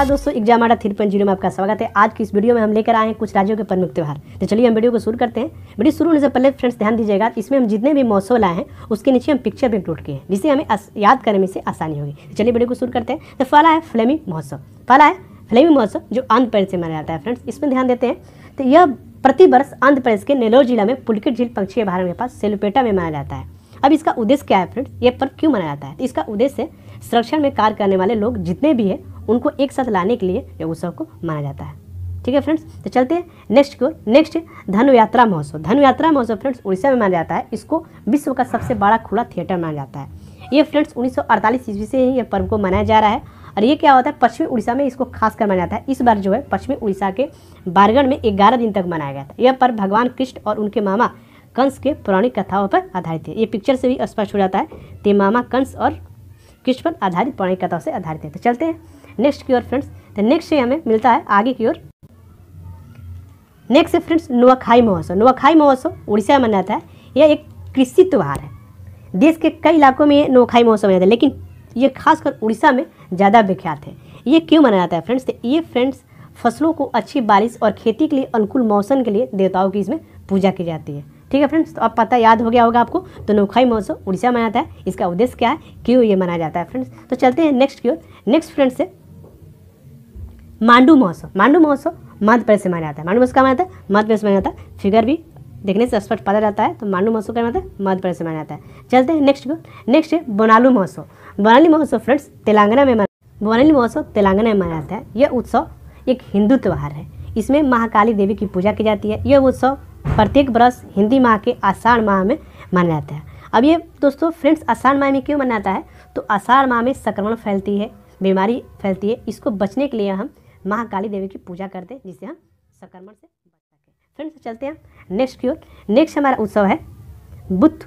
नमस्कार दोस्तों exam Adda three point zero में आपका स्वागत है आज की इस वीडियो में हम लेकर आए हैं कुछ राज्यों के प्रमुख त्यौहार तो चलिए हम वीडियो को शुरू करते हैं वीडियो शुरू होने से पहले फ्रेंड्स ध्यान दीजिएगा इसमें हम जितने भी मौसम लाए हैं उसके नीचे हम पिक्चर भी टूट किए हैं जिससे हमें याद करने में से आसानी होगी तो चलिए वीडियो को शुरू करते हैं तो पहला है फ्लेमी महोत्सव पहला है फ्लेमी महोत्सव जो आंध्र प्रदेश से मनाया जाता है फ्रेंड्स इसमें ध्यान देते हैं तो यह प्रतिवर्ष आंध्र प्रदेश के नेलोर जिला में पुलकिट झील पक्षी अभ्यारण के पास सेलुपेटा में मनाया जाता है अब इसका उद्देश्य क्या है फ्रेंड्स ये पर्व क्यों मनाया जाता है तो इसका उद्देश्य संरक्षण में कार्य करने वाले लोग जितने भी हैं उनको एक साथ लाने के लिए यह उत्सव को माना जाता है ठीक है फ्रेंड्स तो चलते हैं नेक्स्ट को नेक्स्ट धनु यात्रा महोत्सव धनु यात्रा महोत्सव फ्रेंड्स उड़ीसा में माना जाता है इसको विश्व का सबसे बड़ा खुला थिएटर माना जाता है ये फ्रेंड्स 1948 ईस्वी से ही यह पर्व को मनाया जा रहा है और ये क्या होता है पश्चिमी उड़ीसा में इसको खास कर माना जाता है इस बार जो है पश्चिमी उड़ीसा के बारगढ़ में ग्यारह दिन तक मनाया गया था यह पर्व भगवान कृष्ण और उनके मामा कंस के पौराणिक कथाओं पर आधारित है ये पिक्चर से भी स्पष्ट हो जाता है ते मामा कंस और कृष्ण पर आधारित पौराणिक कथाओं से आधारित है तो चलते हैं नेक्स्ट की ओर फ्रेंड्स तो नेक्स्ट ये हमें मिलता है आगे की ओर नेक्स्ट है फ्रेंड्स नुआखाई महोत्सव नुआखाई महोत्सव उड़ीसा में मनाता है यह एक कृषि त्यौहार है देश के कई इलाकों में ये नुआखाई महोत्सव मनाता है लेकिन ये खासकर उड़ीसा में ज़्यादा विख्यात है ये क्यों मनाया जाता है फ्रेंड्स तो ये फ्रेंड्स फसलों को अच्छी बारिश और खेती के लिए अनुकूल मौसम के लिए देवताओं की इसमें पूजा की जाती है ठीक है फ्रेंड्स तो अब पता याद हो गया होगा आपको तो नौखाई महोत्सव उड़ीसा में आता है इसका उद्देश्य क्या है क्यों ये मनाया जाता है फ्रेंड्स तो चलते हैं नेक्स्ट की ओर नेक्स्ट फ्रेंड्स से मांडू महोत्सव मांडू महोत्सव मध्य प्रदेश से मनाया जाता है मांडू महोत्सव माना मनाता है मध्य प्रदेश माना जाता है फिगर भी देखने से स्पष्ट पता जाता है तो मांडू महोत्सव क्या मनाता है मध्य प्रदेश से मनाया जाता है चलते हैं नेक्स्ट को नेक्स्ट है बोनालू महोत्सव बोनाली महोत्सव फ्रेंड्स तेलंगाना में बोनाली महोत्सव तेलंगाना में मनाया जाता है यह उत्सव एक हिंदू त्यौहार है इसमें महाकाली देवी की पूजा की जाती है यह उत्सव प्रत्येक वर्ष हिंदी माह के आषाढ़ माह में माना जाता है अब ये दोस्तों फ्रेंड्स आषाढ़ माह में क्यों माना जाता है तो आषाढ़ माह में संक्रमण फैलती है बीमारी फैलती है इसको बचने के लिए हम महाकाली देवी की पूजा करते हैं जिससे हम संक्रमण से बच सकें फ्रेंड्स चलते हैं नेक्स्ट की ओर नेक्स्ट हमारा उत्सव है बुद्ध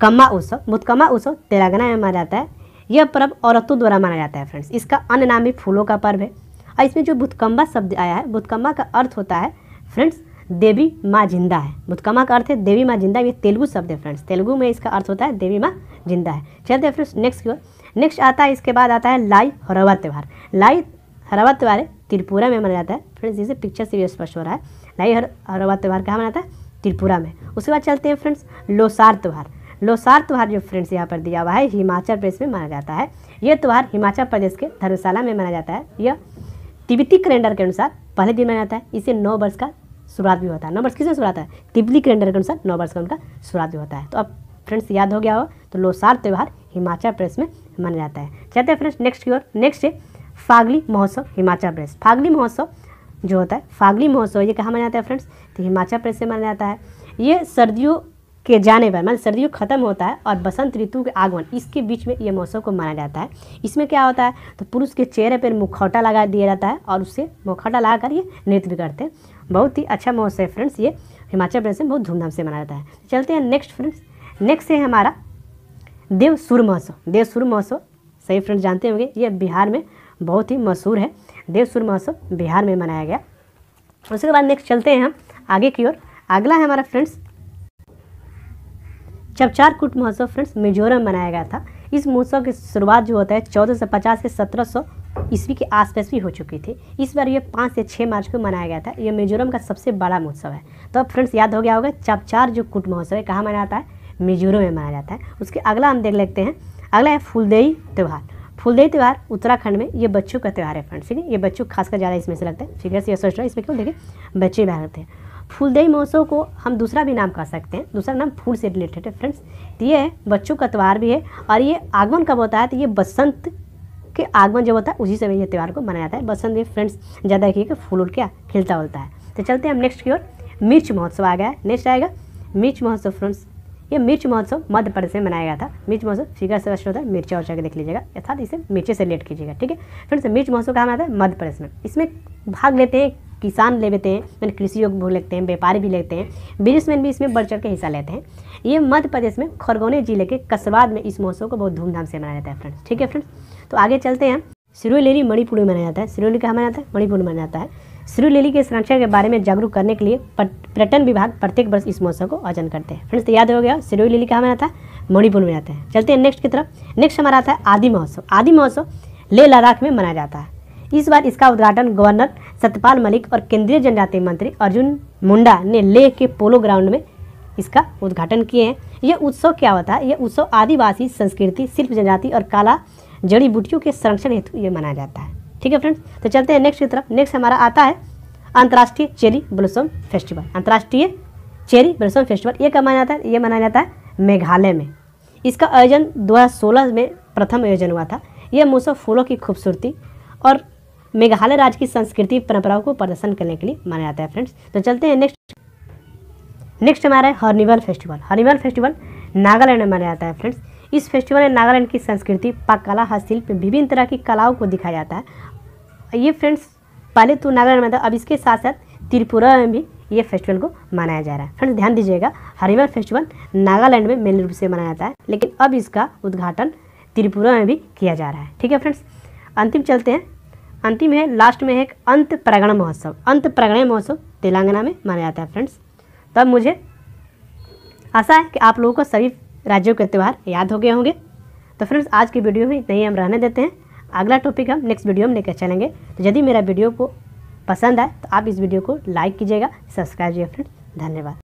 कम्मा उत्सव बुधकम्मा उत्सव तेलंगाना में माना जाता है यह पर्व औरतों द्वारा माना जाता है फ्रेंड्स इसका अन्य नाम भी फूलों का पर्व है और इसमें जो बुधकम्बा शब्द आया है बुधकम्बा का अर्थ होता है फ्रेंड्स देवी माँ जिंदा है मुतकमा का अर्थ है देवी माँ जिंदा ये तेलुगु शब्द है फ्रेंड्स तेलुगु में इसका अर्थ होता है देवी माँ जिंदा है चलते हैं फ्रेंड्स नेक्स्ट की ओर नेक्स्ट आता है इसके बाद आता है लाई हरवा त्यौहार लाई हरवा त्यौहार त्रिपुरा में मनाया जाता है फ्रेंड्स जिसे पिक्चर से भी स्पष्ट हो रहा है लाई हर हरवा त्यौहार कहाँ मनाता है त्रिपुरा में उसके बाद चलते हैं फ्रेंड्स लोसार त्यौहार लोसार त्यौहार जो फ्रेंड्स यहाँ पर दिया हुआ है हिमाचल प्रदेश में माना जाता है यह त्यौहार हिमाचल प्रदेश के धर्मशाला में मनाया जाता है यह तिब्बती कैलेंडर के अनुसार पहले दिन मनाया जाता है इसे नौ वर्ष का शुरुआत भी होता है नौ वर्ष किसमें शुरुआत है तिबली कैलेंडर के अनुसार नौ वर्ष का उनका शुरुआत भी होता है तो अब फ्रेंड्स याद हो गया हो तो लोसार त्यौहार हिमाचल प्रदेश में माना जाता है चलते हैं फ्रेंड्स नेक्स्ट की ओर नेक्स्ट है फागली महोत्सव हिमाचल प्रदेश फागली महोत्सव जो होता है फागली महोत्सव ये कहाँ मनाया जाता है फ्रेंड्स तो हिमाचल प्रदेश से मनाया जाता है ये सर्दियों के जाने पर मतलब सर्दियों खत्म होता है और बसंत ऋतु के आगमन इसके बीच में ये मौसम को माना जाता है इसमें क्या होता है तो पुरुष के चेहरे पर मुखौटा लगा दिया जाता है और उससे मुखौटा लगा कर ये नृत्य भी करते हैं बहुत ही अच्छा महोत्सव है फ्रेंड्स ये हिमाचल प्रदेश में बहुत धूमधाम से मनाया जाता है चलते हैं नेक्स्ट फ्रेंड्स नेक्स्ट है हमारा देव सूर्य महोत्सव देव सूर्य महोत्सव सही फ्रेंड्स जानते होंगे ये बिहार में बहुत ही मशहूर है देव सूर्य महोत्सव बिहार में मनाया गया उसके बाद नेक्स्ट चलते हैं हम आगे की ओर अगला है हमारा फ्रेंड्स कुट महोत्सव फ्रेंड्स मिजोरम में मनाया गया था इस महोत्सव की शुरुआत जो होता है चौदह सौ पचास से सत्रह सौ ईस्वी के आसपास भी हो चुकी थी इस बार ये पाँच से छः मार्च को मनाया गया था ये मिजोरम का सबसे बड़ा महोत्सव है तो अब फ्रेंड्स याद हो गया होगा चपचार जो कुट महोत्सव है कहाँ मनाया जाता है मिजोरम में मनाया जाता है उसके अगला हम देख लेते हैं अगला है फुलदेई त्यौहार फुलदेई त्यौहार उत्तराखंड में ये बच्चों का त्यौहार है फ्रेंड्स ठीक है ये बच्चों खासकर ज़्यादा इसमें से लगता है फिगर्स या सोच रहा है इसमें क्यों देखिए बच्चे भी लगते हैं फूलदेही महोत्सव को हम दूसरा भी नाम कह सकते हैं दूसरा नाम फूल से रिलेटेड है फ्रेंड्स तो ये है बच्चों का त्यौहार भी है और ये आगमन कब होता है तो ये बसंत के आगमन जब होता है उसी समय ये त्यौहार को मनाया जाता है बसंत में फ्रेंड्स ज़्यादा देखिए कि फूल उल क्या खिलता उलता है तो चलते हैं हम नेक्स्ट की ओर मिर्च महोत्सव आ गया नेक्स्ट आएगा मिर्च महोत्सव फ्रेंड्स ये मिर्च महोत्सव मध्य प्रदेश में मनाया गया था मिर्च महोत्सव फिगर से प्रश्न होता है मिर्चा वर्चा के देख लीजिएगा अर्थात इसे मिर्चे से रिलेट कीजिएगा ठीक है फ्रेंड्स मिर्च महोत्सव कहाँ आता है मध्य प्रदेश में इसमें भाग लेते हैं किसान ले लेते हैं मैंने कृषि योग भी लेते हैं व्यापारी भी लेते हैं बिजनेसमैन भी इसमें बढ़ चढ़ के हिस्सा लेते हैं ये मध्य प्रदेश में खरगोने जिले के कस्बाद में इस महोत्सव को बहुत धूमधाम से मनाया जाता है फ्रेंड्स ठीक है फ्रेंड्स तो आगे चलते हैं सिरुलेली मणिपुर में मनाया जाता है सिरुलेली कहाँ मनाया जाता है मणिपुर में मनाया जाता है सिरुलेली के संरक्षण के बारे में जागरूक करने के लिए पर्यटन विभाग प्रत्येक वर्ष इस महोत्सव को आयोजन करते हैं फ्रेंड्स तो याद हो गया सिरुलेली कहाँ मनाता है मणिपुर में आता है चलते हैं नेक्स्ट की तरफ नेक्स्ट हमारा आता है आदि महोत्सव आदि महोत्सव लेह लद्दाख में मनाया जाता है इस बार इसका उद्घाटन गवर्नर सत्यपाल मलिक और केंद्रीय जनजातीय मंत्री अर्जुन मुंडा ने लेह के पोलो ग्राउंड में इसका उद्घाटन किए हैं यह उत्सव क्या होता है यह उत्सव आदिवासी संस्कृति शिल्प जनजाति और काला जड़ी बूटियों के संरक्षण हेतु ये मनाया जाता है ठीक है फ्रेंड्स तो चलते हैं नेक्स्ट की तरफ नेक्स्ट हमारा आता है अंतर्राष्ट्रीय चेरी ब्लॉसम फेस्टिवल अंतर्राष्ट्रीय चेरी ब्लॉसम फेस्टिवल ये कब मनाया जाता है ये मनाया जाता है मेघालय में इसका आयोजन 2016 में प्रथम आयोजन हुआ था यह मौसम फूलों की खूबसूरती और मेघालय राज्य की संस्कृति परंपराओं को प्रदर्शन करने के लिए माना जाता है फ्रेंड्स तो चलते हैं नेक्स्ट नेक्स्ट हमारा है Hornbill festival Hornbill festival Nagaland में मनाया जाता है फ्रेंड्स इस फेस्टिवल में नागालैंड की संस्कृति कला हस्तशिल्प विभिन्न तरह की कलाओं को दिखाया जाता है ये फ्रेंड्स पहले तो नागालैंड में था अब इसके साथ साथ त्रिपुरा में भी ये फेस्टिवल को मनाया जा रहा है फ्रेंड्स ध्यान दीजिएगा हॉर्निवल फेस्टिवल नागालैंड में मेन रूप से मनाया जाता है लेकिन अब इसका उद्घाटन त्रिपुरा में भी किया जा रहा है ठीक है फ्रेंड्स अंतिम चलते हैं अंतिम है लास्ट में है एक अंत प्रगण महोत्सव अंत प्रगण महोत्सव तेलंगाना में माना जाता है फ्रेंड्स तब मुझे आशा है कि आप लोगों को सभी राज्यों के त्यौहार याद हो गए होंगे तो फ्रेंड्स आज की वीडियो में इतना ही हम रहने देते हैं अगला टॉपिक हम नेक्स्ट वीडियो में लेकर चलेंगे तो यदि मेरा वीडियो को पसंद आए तो आप इस वीडियो को लाइक कीजिएगा सब्सक्राइब कीजिएगा फ्रेंड्स धन्यवाद